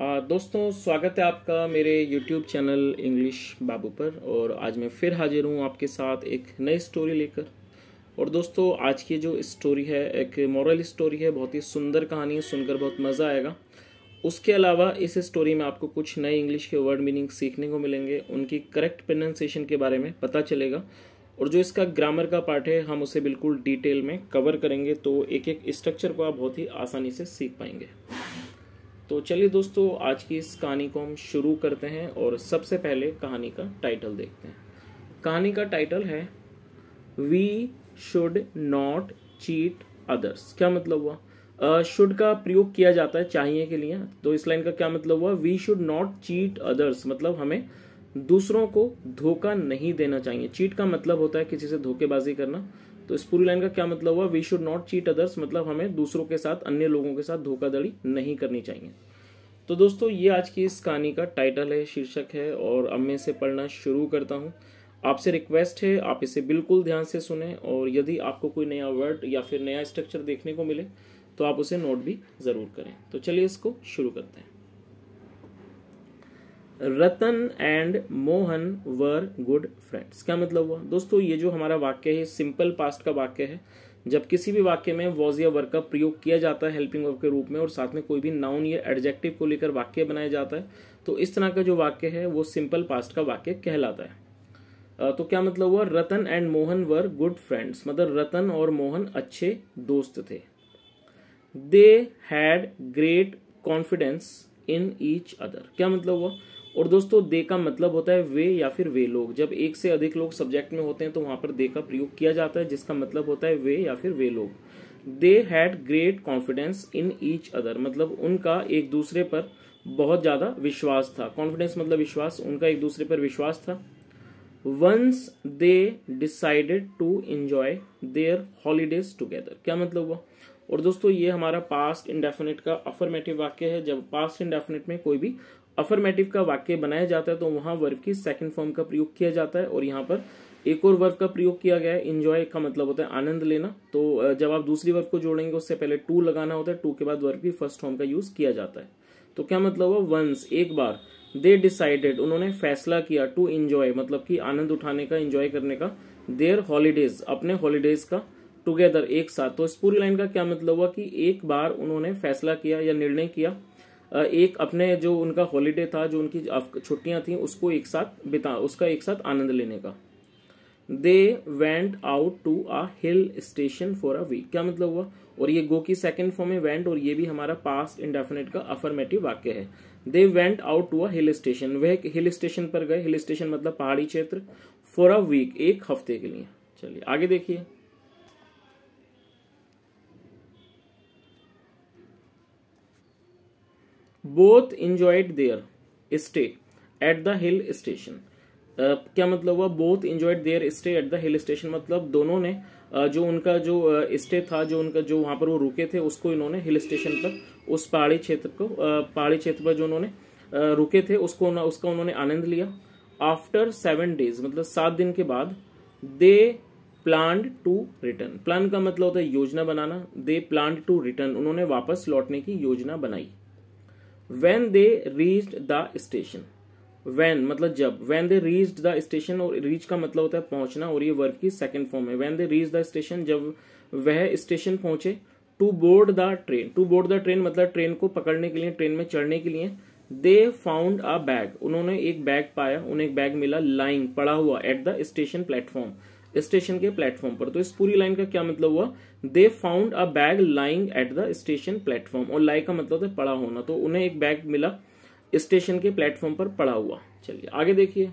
दोस्तों स्वागत है आपका मेरे YouTube चैनल इंग्लिश बाबू पर और आज मैं फिर हाजिर हूँ आपके साथ एक नई स्टोरी लेकर और दोस्तों आज की जो स्टोरी है एक मॉरल स्टोरी है बहुत ही सुंदर कहानी है सुनकर बहुत मज़ा आएगा उसके अलावा इस स्टोरी में आपको कुछ नए इंग्लिश के वर्ड मीनिंग सीखने को मिलेंगे उनकी करेक्ट प्रोनाउंसिएशन के बारे में पता चलेगा और जो इसका ग्रामर का पार्ट है हम उसे बिल्कुल डिटेल में कवर करेंगे तो एक एक स्ट्रक्चर को आप बहुत ही आसानी से सीख पाएंगे तो चलिए दोस्तों आज की इस कहानी को हम शुरू करते हैं और सबसे पहले कहानी का टाइटल देखते हैं कहानी का टाइटल है we should not cheat others क्या मतलब हुआ शुड uh, का प्रयोग किया जाता है चाहिए के लिए तो इस लाइन का क्या मतलब हुआ we should not cheat others मतलब हमें दूसरों को धोखा नहीं देना चाहिए चीट का मतलब होता है किसी से धोखेबाजी करना तो इस पूरी लाइन का क्या मतलब हुआ we should not cheat others मतलब हमें दूसरों के साथ अन्य लोगों के साथ धोखाधड़ी नहीं करनी चाहिए तो दोस्तों ये आज की इस कहानी का टाइटल है शीर्षक है और अब मैं इसे पढ़ना शुरू करता हूँ आपसे रिक्वेस्ट है आप इसे बिल्कुल ध्यान से सुने और यदि आपको कोई नया वर्ड या फिर नया स्ट्रक्चर देखने को मिले तो आप उसे नोट भी ज़रूर करें तो चलिए इसको शुरू करते हैं Ratan and Mohan were good friends क्या मतलब हुआ दोस्तों ये जो हमारा वाक्य है सिंपल पास्ट का वाक्य है जब किसी भी वाक्य में वॉज या वर्क का प्रयोग किया जाता है हेल्पिंग वर्क के रूप में और साथ में कोई भी नाउन या एडजेक्टिव को लेकर वाक्य बनाया जाता है तो इस तरह का जो वाक्य है वो सिंपल पास्ट का वाक्य कहलाता है तो क्या मतलब हुआ Ratan and Mohan were good friends मतलब रतन और मोहन अच्छे दोस्त थे they had great confidence in each other क्या मतलब हुआ और दोस्तों दे का मतलब होता है वे या फिर वे लोग जब एक से अधिक लोग सब्जेक्ट में होते हैं तो वहां पर दे का प्रयोग किया जाता है जिसका मतलब होता है वे या फिर वे लोग they had great confidence in each other मतलब उनका एक दूसरे पर बहुत ज्यादा विश्वास था कॉन्फिडेंस मतलब विश्वास उनका एक दूसरे पर विश्वास था once they decided to enjoy their holidays together क्या मतलब हुआ और दोस्तों ये हमारा पास्ट इंडेफिनेट का अफर्मेटिव वाक्य है जब पास्ट इंडेफिनेट में कोई भी अफर्मेटिव का वाक्य बनाया जाता है तो वहां वर्ग की सेकेंड फॉर्म का प्रयोग किया जाता है और यहाँ पर एक और वर्ग का प्रयोग किया गया है इंजॉय का मतलब होता है आनंद लेना तो जब आप दूसरी वर्ग को जोड़ेंगे उससे पहले टू लगाना होता है टू के बाद वर्ग की फर्स्ट फॉर्म का यूज किया जाता है तो क्या मतलब हुआ वंस एक बार दे डिसाइडेड उन्होंने फैसला किया टू इंजॉय मतलब कि आनंद उठाने का इंजॉय करने का देयर हॉलीडेज अपने हॉलीडेज का टुगेदर एक साथ तो इस पूरी लाइन का क्या मतलब हुआ कि एक बार उन्होंने फैसला किया या निर्णय किया एक अपने जो उनका हॉलीडे था जो उनकी छुट्टियां थी उसको एक साथ बिता उसका एक साथ आनंद लेने का they went out to a hill station for a week क्या मतलब हुआ और ये गो की सेकेंड फॉर्म है वेंट और ये भी हमारा पास्ट इंडेफिनेट का अफर्मेटिव वाक्य है they went out to a hill station वह हिल स्टेशन पर गए हिल स्टेशन मतलब पहाड़ी क्षेत्र फॉर अ वीक एक हफ्ते के लिए चलिए आगे देखिए both enjoyed their stay at the hill station क्या मतलब हुआ both enjoyed their stay at the hill station मतलब दोनों ने uh, जो उनका जो स्टे uh, था जो उनका जो वहां पर वो रुके थे उसको इन्होंने हिल स्टेशन पर उस पहाड़ी क्षेत्र को uh, पहाड़ी क्षेत्र पर जो उन्होंने uh, रुके थे उसको उसका उन्होंने आनंद लिया आफ्टर सेवन डेज मतलब सात दिन के बाद they plan to return plan का मतलब होता है योजना बनाना दे प्लान टू रिटर्न उन्होंने वापस लौटने की योजना बनाई when they reach the station when मतलब जब when they reach the station और रीच का मतलब होता है पहुंचना और ये वर्ग की सेकंड फॉर्म है when they reach the station जब वह स्टेशन पहुंचे to board the train to board the train मतलब ट्रेन को पकड़ने के लिए ट्रेन में चढ़ने के लिए दे फाउंड अ बैग उन्होंने एक बैग पाया उन्हें एक बैग मिला लाइंग पड़ा हुआ at the station platform station के प्लेटफॉर्म पर तो इस पूरी लाइन का क्या मतलब हुआ they found a bag lying at the station platform और लाइक का मतलब था पड़ा होना तो उन्हें एक बैग मिला स्टेशन के प्लेटफॉर्म पर पड़ा हुआ चलिए आगे देखिए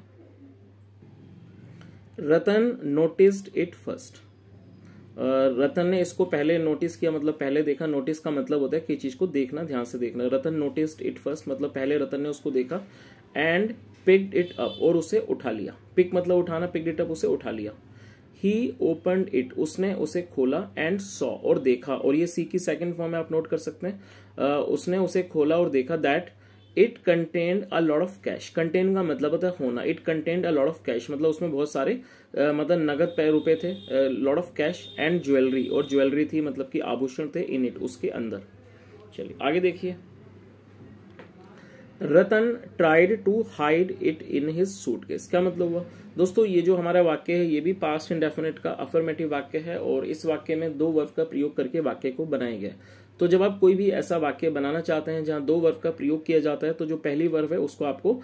Ratan noticed it first Ratan ने इसको पहले नोटिस किया मतलब पहले देखा नोटिस का मतलब होता है कि चीज को देखना ध्यान से देखना रतन नोटिस्ड इट फर्स्ट मतलब पहले रतन ने उसको देखा एंड पिक्ड इट अप और उसे उठा लिया पिक मतलब उठाना पिक्ड इट अप उसे उठा लिया ही ओपन इट उसने उसे खोला एंड सॉ और देखा और ये सी की सेकेंड फॉर्म है आप नोट कर सकते हैं उसने उसे खोला और देखा that it contained a lot of cash contain का मतलब होता है होना it contained a lot of cash मतलब उसमें बहुत सारे मतलब नगद पैर रुपए थे lot of cash and jewellery और ज्वेलरी थी मतलब कि आभूषण थे इन इट उसके अंदर चलिए आगे देखिए Ratan tried to hide it in his suitcase क्या मतलब हुआ दोस्तों ये जो हमारा वाक्य है ये भी पास्ट इंडेफिनेट का अफर्मेटिव वाक्य है और इस वाक्य में दो वर्ब का प्रयोग करके वाक्य को बनाया गया तो जब आप कोई भी ऐसा वाक्य बनाना चाहते हैं जहां दो वर्फ का प्रयोग किया जाता है तो जो पहली वर्फ है उसको आपको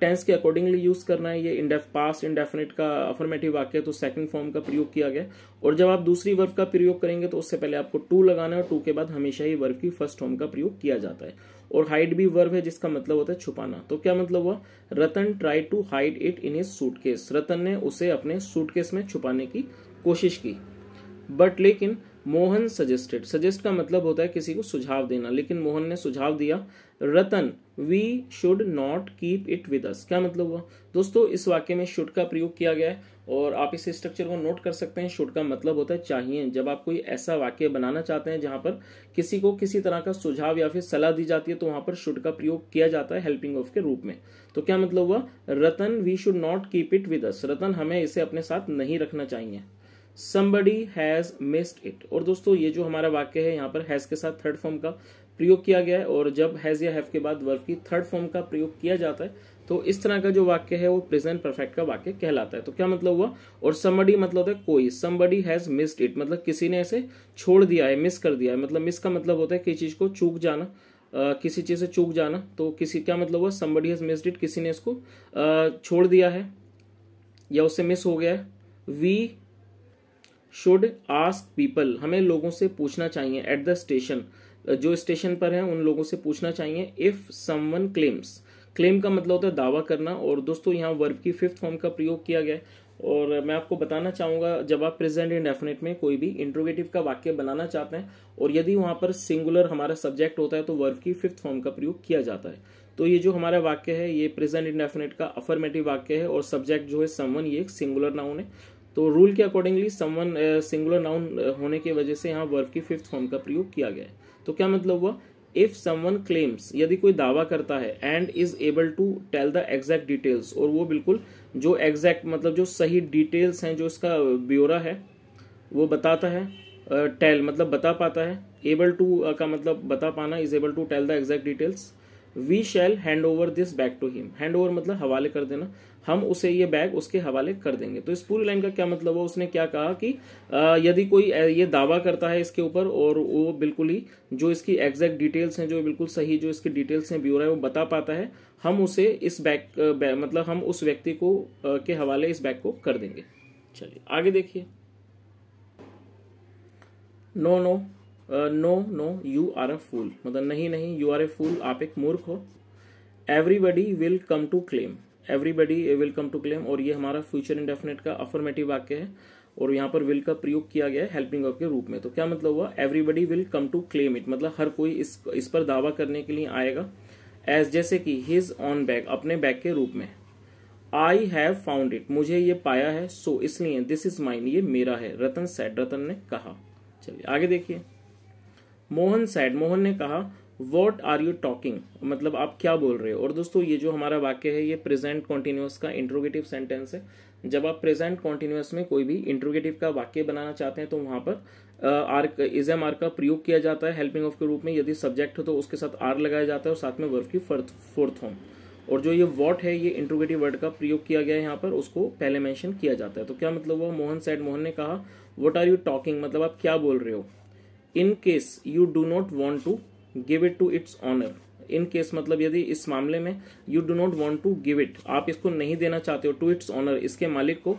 टेंस के अकॉर्डिंगली यूज करना है ये इंडेफ पास इंडेफिनेट का अफर्मेटिव वाक्य तो सेकंड फॉर्म का प्रयोग किया गया और जब आप दूसरी वर्फ का प्रयोग करेंगे तो उससे पहले आपको टू लगाना है और टू के बाद हमेशा ही वर्फ की फर्स्ट फॉर्म का प्रयोग किया जाता है और हाइड भी वर्व है जिसका मतलब होता है छुपाना तो क्या मतलब हुआ Ratan try to hide it in his suitcase Ratan ने उसे अपने सूटकेस में छुपाने की कोशिश की बट लेकिन मोहन सजेस्टेड सजेस्ट का मतलब होता है किसी को सुझाव देना लेकिन मोहन ने सुझाव दिया Ratan we should not keep it with us क्या मतलब हुआ दोस्तों इस वाक्य में शुड का प्रयोग किया गया है और आप इस स्ट्रक्चर को नोट कर सकते हैं शुड का मतलब होता है चाहिए जब आप कोई ऐसा वाक्य बनाना चाहते हैं जहां पर किसी को किसी तरह का सुझाव या फिर सलाह दी जाती है तो वहां पर शुड का प्रयोग किया जाता है हेल्पिंग ऑफ के रूप में तो क्या मतलब हुआ Ratan we should not keep it with us Ratan हमें इसे अपने साथ नहीं रखना चाहिए समबडी हैज मिस्ड इट और दोस्तों ये जो हमारा वाक्य है यहाँ पर हैज के साथ थर्ड फॉर्म का प्रयोग किया गया है और जब हैज या हैव के बाद वर्ब की थर्ड फॉर्म का प्रयोग किया जाता है तो इस तरह का जो वाक्य है वो प्रेजेंट परफेक्ट का वाक्य कहलाता है तो क्या मतलब हुआ और समबडी मतलब होता है कोई समबडी हैज मिस्ड इट मतलब किसी ने ऐसे छोड़ दिया है मिस कर दिया है मतलब मिस का मतलब होता है किसी चीज को चूक जाना Uh, किसी चीज़ से चूक जाना तो किसी क्या मतलब हुआ समबडी हैज़ मिस्ड इट किसी ने इसको uh, छोड़ दिया है या उससे मिस हो गया है वी शुड आस्क पीपल हमें लोगों से पूछना चाहिए एट द स्टेशन जो स्टेशन पर है उन लोगों से पूछना चाहिए इफ़ समवन क्लेम्स क्लेम का मतलब होता है दावा करना और दोस्तों यहाँ वर्ब की फिफ्थ फॉर्म का प्रयोग किया गया और मैं आपको बताना चाहूँगा जब आप प्रेजेंट इंडेफिनेट में कोई भी इंट्रोगेटिव का वाक्य बनाना चाहते हैं और यदि वहाँ पर सिंगुलर हमारा सब्जेक्ट होता है तो वर्ब की फिफ्थ फॉर्म का प्रयोग किया जाता है तो ये जो हमारा वाक्य है ये प्रेजेंट इंडेफिनेट का अफर्मेटिव वाक्य है और सब्जेक्ट जो है समवन ये एक सिंगुलर नाउन है तो रूल के अकॉर्डिंगली समवन सिंगुलर नाउन होने की वजह से यहाँ वर्ब की फिफ्थ फॉर्म का प्रयोग किया गया है तो क्या मतलब हुआ इफ समवन क्लेम्स यदि कोई दावा करता है and is able to tell the exact details और वो बिल्कुल जो एग्जैक्ट मतलब जो सही डिटेल्स हैं जो इसका ब्यौरा है वो बताता है टेल uh, मतलब बता पाता है एबल टू uh, का मतलब बता पाना is able to tell the exact details we shall hand over this bag to him hand over मतलब हवाले कर देना हम उसे ये बैग उसके हवाले कर देंगे तो इस पूरी लाइन का क्या मतलब है उसने क्या कहा कि यदि कोई ये दावा करता है इसके ऊपर और वो बिल्कुल ही जो इसकी एग्जैक्ट डिटेल्स हैं जो बिल्कुल सही जो इसकी डिटेल्स हैं ब्यूरो है वो बता पाता है हम उसे इस बैग, बैग मतलब हम उस व्यक्ति को के हवाले इस बैग को कर देंगे चलिए आगे देखिए no no no no you are a fool मतलब नहीं नहीं यू आर ए फूल आप एक मूर्ख हो everybody will come to claim everybody will come to claim और ये हमारा फ्यूचर इंडेफिनेट का अफर्मेटिव वाक्य है और यहाँ पर विल का प्रयोग किया गया है हेल्पिंग ऑफ के रूप में तो क्या मतलब हुआ everybody will come to claim it मतलब हर कोई इस इस पर दावा करने के लिए आएगा एज जैसे कि हिज ऑन बैग अपने बैग के रूप में आई हैव फाउंड इट मुझे ये पाया है सो so, इसलिए दिस इज माइन ये मेरा है रतन सेट रतन ने कहा चलिए आगे देखिए मोहन सैड मोहन ने कहा वॉट आर यू टॉकिंग मतलब आप क्या बोल रहे हो और दोस्तों ये जो हमारा वाक्य है ये प्रेजेंट कॉन्टिन्यूस का इंट्रोगेटिव सेंटेंस है जब आप प्रेजेंट कॉन्टिन्यूस में कोई भी इंट्रोगेटिव का वाक्य बनाना चाहते हैं तो वहां पर आर इज एम आर का प्रयोग किया जाता है हेल्पिंग ऑफ के रूप में यदि सब्जेक्ट हो तो उसके साथ आर लगाया जाता है और साथ में वर्फ की फोर्थ फॉर्म और जो ये वॉट है ये इंट्रोगेटिव वर्ड का प्रयोग किया गया है यहाँ पर उसको पहले मेंशन किया जाता है तो क्या मतलब हुआ मोहन सैड मोहन ने कहा वट आर यू टॉकिंग मतलब आप क्या बोल रहे हो in case you do not want to give it to its owner in case मतलब यदि इस मामले में you do not want to give it आप इसको नहीं देना चाहते हो टू इट्स ऑनर इसके मालिक को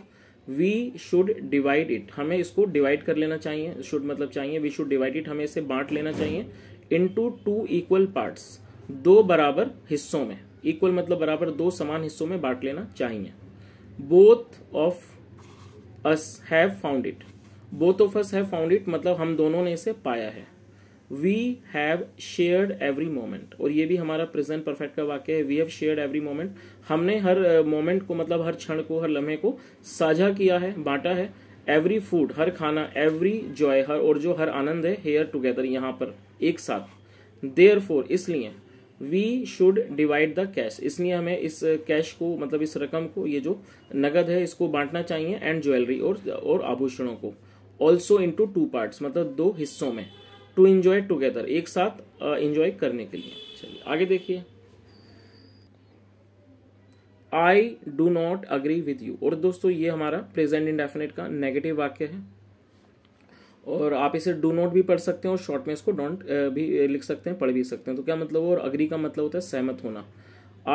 वी शुड डिवाइड इट हमें इसको डिवाइड कर लेना चाहिए शुड मतलब चाहिए वी शुड डिवाइड इट हमें इसे बांट लेना चाहिए इंटू टू इक्वल पार्ट्स दो बराबर हिस्सों में इक्वल मतलब बराबर दो समान हिस्सों में बांट लेना चाहिए both of us have found it both of us have found it मतलब हम दोनों ने इसे पाया है we have shared every moment और ये भी हमारा प्रेजेंट परफेक्ट का वाक्य है we have shared every moment हमने हर मोमेंट को मतलब हर क्षण को हर लम्हे को साझा किया है बांटा है एवरी फूड हर खाना एवरी जॉय हर और जो हर आनंद है हेयर टुगेदर यहाँ पर एक साथ देयर फोर इसलिए we should divide the cash इसलिए हमें इस कैश को मतलब इस रकम को ये जो नगद है इसको बांटना चाहिए एंड ज्वेलरी और और आभूषणों को ऑल्सो इंटू टू पार्ट मतलब दो हिस्सों में टू इंजॉय टूगेदर एक साथ इंजॉय uh, करने के लिए चलिए आगे देखिए I do not agree with you और दोस्तों ये हमारा प्रेजेंट इंडेफिनेट का नेगेटिव वाक्य है और आप इसे डू नॉट भी पढ़ सकते हैं और शॉर्ट में इसको डोंट uh, भी uh, लिख सकते हैं पढ़ भी सकते हैं तो क्या मतलब और अग्री का मतलब होता है सहमत होना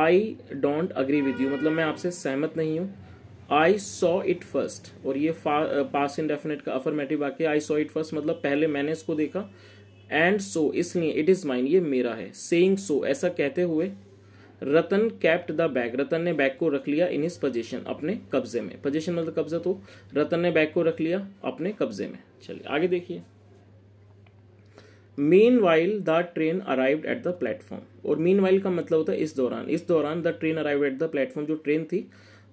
I don't agree with you मतलब मैं आपसे सहमत नहीं हूं आई सॉ इट फर्स्ट और ये पास इन डेफिनेट का अफर्मेटिव वाक्य आई सॉ इट फर्स्ट मतलब पहले मैंने इसको देखा एंड सो so, इसलिए इट इज माइन ये मेरा है सेइंग सो so, ऐसा कहते हुए Ratan kept the bag Ratan ने बैग को रख लिया इन इस पोजिशन अपने कब्जे में पोजिशन मतलब कब्जा तो रतन ने बैग को रख लिया अपने कब्जे में चलिए आगे देखिए meanwhile the train arrive at the platform और मेन वाइल का मतलब होता है इस दौरान इस दौरान the train arrive at the platform जो ट्रेन थी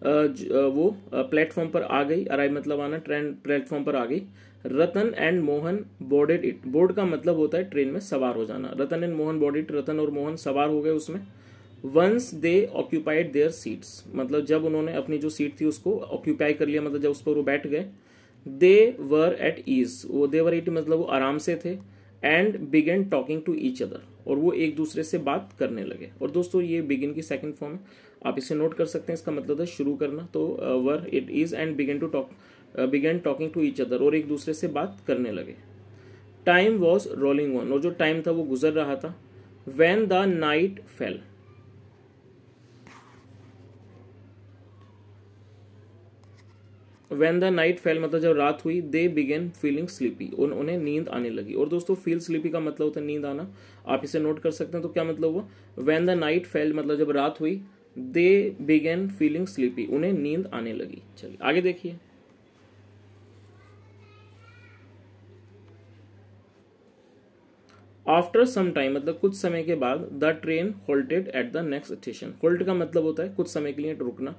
वो प्लेटफॉर्म पर आ गई अराइव मतलब आना ट्रेन प्लेटफॉर्म पर आ गई Ratan and Mohan boarded it board का मतलब होता है ट्रेन में सवार हो जाना Ratan and Mohan board it Ratan और मोहन सवार हो गए उसमें once they occupied their seats मतलब जब उन्होंने अपनी जो सीट थी उसको ऑक्यूपाई कर लिया मतलब जब उस पर वो बैठ गए दे वर एट ईज वो वर इट मतलब वो आराम से थे and began talking to each other और वो एक दूसरे से बात करने लगे और दोस्तों ये बिगिन की सेकंड फॉर्म है आप इसे नोट कर सकते हैं इसका मतलब है शुरू करना तो were it is and began to talk began talking to each other और एक दूसरे से बात करने लगे टाइम वॉज रोलिंग ऑन और जो टाइम था वो गुजर रहा था when the night fell when the night fell मतलब जब रात हुई दे बिगेन फीलिंग स्लीपी और उन्हें नींद आने लगी और दोस्तों फील स्लीपी का मतलब होता है नींद आना आप इसे नोट कर सकते हैं तो क्या मतलब हुआ वैन द नाइट फेल मतलब जब रात हुई दे बिगेन फीलिंग स्लीपी उन्हें नींद आने लगी चलिए आगे देखिए आफ्टर सम टाइम मतलब कुछ समय के बाद the train halted at the next station halt का मतलब होता है कुछ समय के लिए रुकना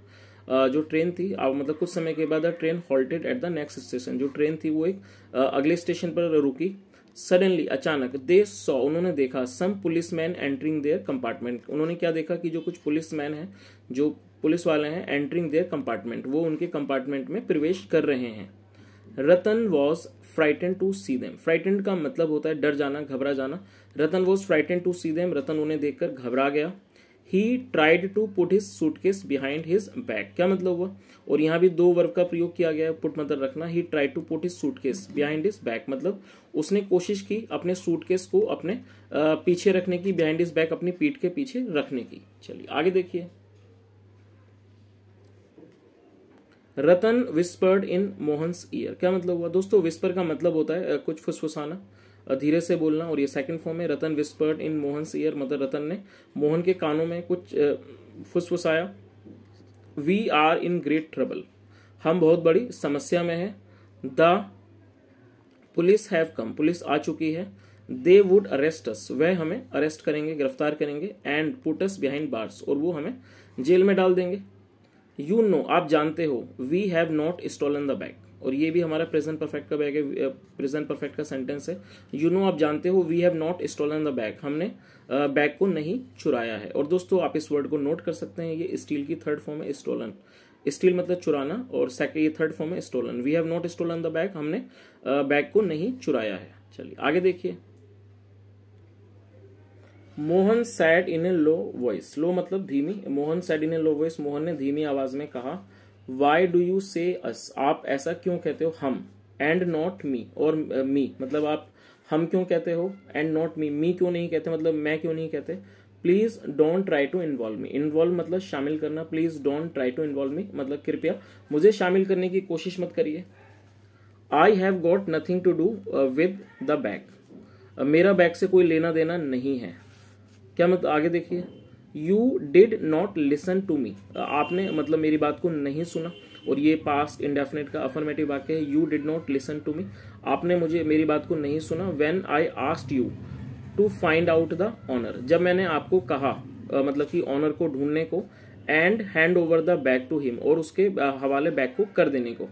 जो ट्रेन थी मतलब कुछ समय के बाद train halted at the next station जो ट्रेन थी वो एक अगले स्टेशन पर रुकी सडनली अचानक दे सौ उन्होंने देखा some police man entering their compartment उन्होंने क्या देखा कि जो कुछ पुलिस मैन है जो पुलिस वाले हैं एंटरिंग देयर कंपार्टमेंट वो उनके कंपार्टमेंट में प्रवेश कर रहे हैं Ratan was frightened to see them frightened का मतलब होता है डर जाना घबरा जाना Ratan was frightened to see them Ratan उन्हें देखकर घबरा गया he tried to put his suitcase behind his back क्या मतलब हुआ और यहाँ भी दो वर्ब का प्रयोग किया गया है पुट मतलब रखना he tried to put his suitcase behind his back मतलब उसने कोशिश की अपने सूटकेस को अपने पीछे रखने की बिहाइंड हिज बैक अपनी पीठ के पीछे रखने की चलिए आगे देखिए रतन विस्पर्ड इन मोहन्स ईयर क्या मतलब हुआ दोस्तों विस्पर का मतलब होता है कुछ फुसफुसाना धीरे से बोलना और ये सेकंड फॉर्म है Ratan whispered in Mohan ear मतलब रतन ने मोहन के कानों में कुछ फुसफुसाया we are in great trouble हम बहुत बड़ी समस्या में है the police have come police आ चुकी है दे वुड अरेस्ट अस वह हमें अरेस्ट करेंगे गिरफ्तार करेंगे एंड पुटस बिहाइंड बार्स और वो हमें जेल में डाल देंगे यू you नो know, आप जानते हो we have not stolen the bag और ये भी हमारा प्रेजेंट परफेक्ट का बैग है प्रेजेंट परफेक्ट का सेंटेंस है यू नो आप जानते हो we have not stolen the bag हमने बैग को नहीं चुराया है और दोस्तों आप इस वर्ड को नोट कर सकते हैं ये स्टील की थर्ड फॉर्म है स्टोलन स्टील मतलब चुराना और सेकेंड ये थर्ड फॉर्म है stolen we have not stolen the bag हमने बैग को नहीं चुराया है चलिए आगे देखिए Mohan said in a low voice low मतलब धीमी Mohan said in a low voice Mohan ने धीमी आवाज में कहा वाई डू यू से अस आप ऐसा क्यों कहते हो हम एंड नॉट मी और मी uh, मतलब आप हम क्यों कहते हो एंड नॉट मी मी क्यों नहीं कहते मतलब मैं क्यों नहीं कहते please don't try to involve me involve मतलब शामिल करना please don't try to involve me मतलब कृपया मुझे शामिल करने की कोशिश मत करिए I have got nothing to do with the bag मेरा बैग से कोई लेना देना नहीं है क्या मत आगे देखिए you did not listen to me आपने मतलब मेरी बात को नहीं सुना और ये पास इंडेफिनेट का अफर्मेटिव वाक्य है you did not listen to me आपने मुझे मेरी बात को नहीं सुना when I asked you to find out the owner जब मैंने आपको कहा मतलब कि ऑनर को ढूंढने को and hand over the bag to him और उसके हवाले बैग को कर देने को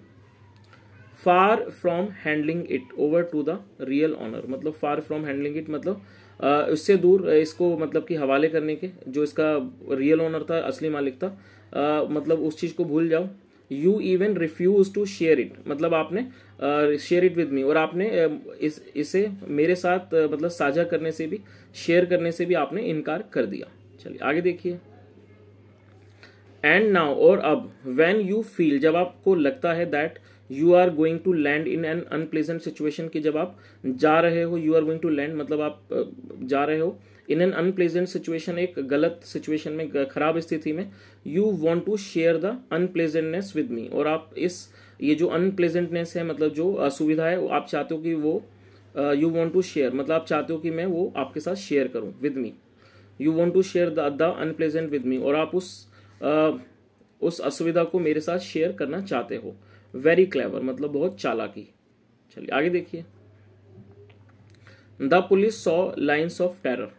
far from handling it over to the real owner मतलब फार फ्रॉम हैंडलिंग इट मतलब उससे दूर इसको मतलब कि हवाले करने के जो इसका रियल ओनर था असली मालिक था आ, मतलब उस चीज़ को भूल जाओ you even refuse to share it मतलब आपने शेयर इट विद मी और आपने इस इसे मेरे साथ मतलब साझा करने से भी शेयर करने से भी आपने इनकार कर दिया चलिए आगे देखिए एंड नाउ और अब वैन यू फील जब आपको लगता है that you are going to land in an unpleasant situation कि जब आप जा रहे हो you are going to land मतलब आप जा रहे हो इन एन अनप्लेजेंट सिचुएशन एक गलत सिचुएशन में खराब स्थिति में you want to share the unpleasantness with me और आप इस ये जो अनप्लेजेंटनेस है मतलब जो असुविधा है आप चाहते हो कि वो यू वॉन्ट टू शेयर मतलब आप चाहते हो कि मैं वो आपके साथ शेयर करूँ with me you want to share the unpleasant with me और आप उस uh, उस असुविधा को मेरे साथ शेयर करना चाहते हो वेरी क्लेवर मतलब बहुत चालाकी चलिए आगे देखिए the police saw lines of terror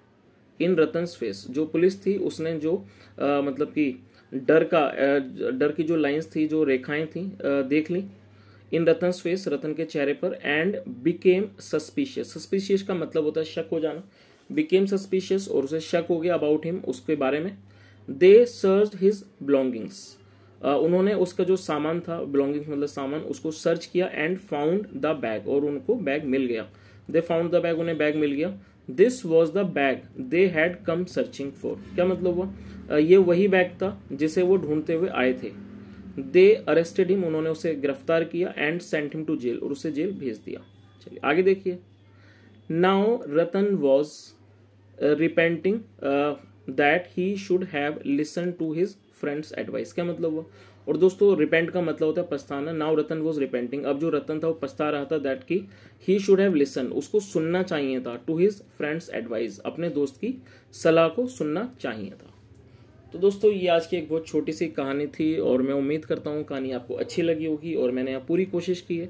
in Ratan face जो पुलिस थी उसने जो आ, मतलब कि डर का डर की जो लाइंस थी जो रेखाएं थी आ, देख ली इन रतन फेस रतन के चेहरे पर एंड बिकेम सस्पिशियस सस्पिशियस का मतलब होता है शक हो जाना बिकेम सस्पिशियस और उसे शक हो गया अबाउट हिम उसके बारे में दे सर्च हिज बिलोंगिंग्स उन्होंने उसका जो सामान था बिलोंगिंग मतलब सामान उसको सर्च किया एंड फाउंड द बैग और उनको बैग मिल गया दे फाउंड द बैग उन्हें बैग मिल गया this was the bag they had come searching for क्या मतलब हुआ ये वही बैग था जिसे वो ढूंढते हुए आए थे दे अरेस्टेड हिम उन्होंने उसे गिरफ्तार किया and sent him to jail और उसे जेल भेज दिया चलिए आगे देखिए now Ratan was repenting that he should have listen to his friends advice क्या मतलब हुआ और दोस्तों रिपेंट का मतलब होता है पछताना नाउ रतन वॉज रिपेंटिंग अब जो रतन था वो पछता रहा था दैट की ही शुड हैव लिसन उसको सुनना चाहिए था टू हिज फ्रेंड्स एडवाइस अपने दोस्त की सलाह को सुनना चाहिए था तो दोस्तों ये आज की एक बहुत छोटी सी कहानी थी और मैं उम्मीद करता हूँ कहानी आपको अच्छी लगी होगी और मैंने यहाँ पूरी कोशिश की है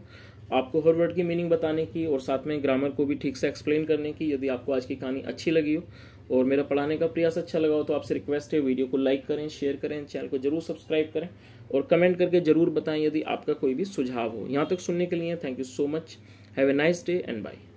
आपको हर वर्ड की मीनिंग बताने की और साथ में ग्रामर को भी ठीक से एक्सप्लेन करने की यदि आपको आज की कहानी अच्छी लगी हो और मेरा पढ़ाने का प्रयास अच्छा लगा हो तो आपसे रिक्वेस्ट है वीडियो को लाइक करें शेयर करें चैनल को जरूर सब्सक्राइब करें और कमेंट करके जरूर बताएं यदि आपका कोई भी सुझाव हो यहाँ तक सुनने के लिए thank you so much have a nice day and bye